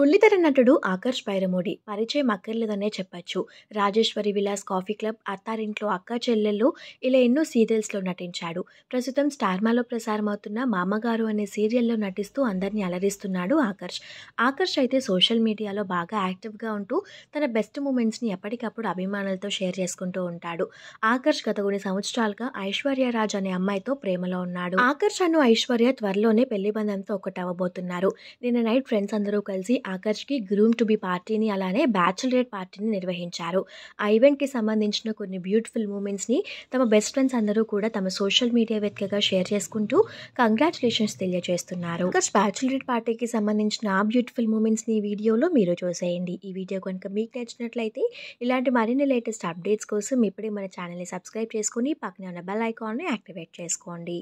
బుల్లితెర నటుడు ఆకర్ష్ పైరమూడి పరిచయం అక్కర్లేదనే చెప్పచ్చు రాజేశ్వరి విలాస్ కాఫీ క్లబ్ అత్తారింట్లో అక్క చెల్లెళ్ళు ఇలా ఎన్నో సీరియల్స్లో నటించాడు ప్రస్తుతం స్టార్మాలో ప్రసారమవుతున్న మామగారు అనే సీరియల్లో నటిస్తూ అందరినీ అలరిస్తున్నాడు ఆకర్ష్ ఆకర్ష్ అయితే సోషల్ మీడియాలో బాగా యాక్టివ్గా ఉంటూ తన బెస్ట్ మూమెంట్స్ని ఎప్పటికప్పుడు అభిమానులతో షేర్ చేసుకుంటూ ఉంటాడు ఆకర్ష్ గత కొన్ని సంవత్సరాలుగా ఐశ్వర్య రాజ్ అనే అమ్మాయితో ప్రేమలో ఉన్నాడు ఆకర్ష్ అను ఐశ్వర్య త్వరలోనే పెళ్లి బంధంతో ఒకటవ్వబోతున్నారు నిన్న నైట్ ఫ్రెండ్స్ అందరూ కలిసి ఆకర్ష్కి గ్రూమ్ టు బి పార్టీని అలానే బ్యాచులరేట్ పార్టీని నిర్వహించారు ఆ ఈవెంట్కి సంబంధించిన కొన్ని బ్యూటిఫుల్ మూమెంట్స్ని తమ బెస్ట్ ఫ్రెండ్స్ అందరూ కూడా తమ సోషల్ మీడియా వేదికగా షేర్ చేసుకుంటూ కంగ్రాచులేషన్స్ తెలియజేస్తున్నారు బ్యాచులరేట్ పార్టీకి సంబంధించిన ఆ బ్యూటిఫుల్ మూమెంట్స్ని వీడియోలో మీరు చూసేయండి ఈ వీడియో కనుక మీకు నచ్చినట్లయితే ఇలాంటి మరిన్ని లేటెస్ట్ అప్డేట్స్ కోసం ఇప్పుడే మన ఛానల్ని సబ్స్క్రైబ్ చేసుకుని పక్కనే ఉన్న బెల్ ఐకాన్ని యాక్టివేట్ చేసుకోండి